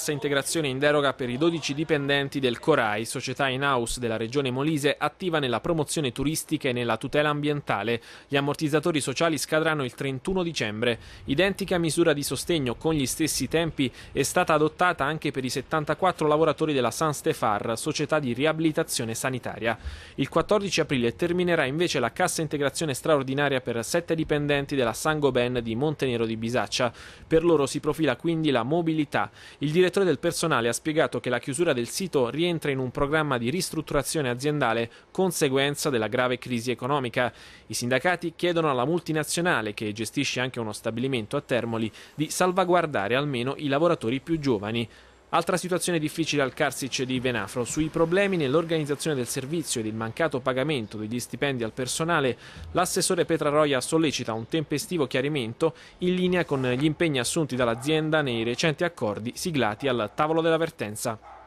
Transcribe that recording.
Cassa integrazione in deroga per i 12 dipendenti del Corai, società in house della regione Molise attiva nella promozione turistica e nella tutela ambientale. Gli ammortizzatori sociali scadranno il 31 dicembre. Identica misura di sostegno con gli stessi tempi è stata adottata anche per i 74 lavoratori della San Stefar, società di riabilitazione sanitaria. Il 14 aprile terminerà invece la cassa integrazione straordinaria per 7 dipendenti della Sangoben di Montenero di Bisaccia. Per loro si profila quindi la mobilità. Il direttore direttore del personale ha spiegato che la chiusura del sito rientra in un programma di ristrutturazione aziendale conseguenza della grave crisi economica. I sindacati chiedono alla multinazionale, che gestisce anche uno stabilimento a Termoli, di salvaguardare almeno i lavoratori più giovani. Altra situazione difficile al Carsic di Venafro. Sui problemi nell'organizzazione del servizio ed il mancato pagamento degli stipendi al personale, l'assessore Petraroia sollecita un tempestivo chiarimento in linea con gli impegni assunti dall'azienda nei recenti accordi siglati al tavolo della vertenza.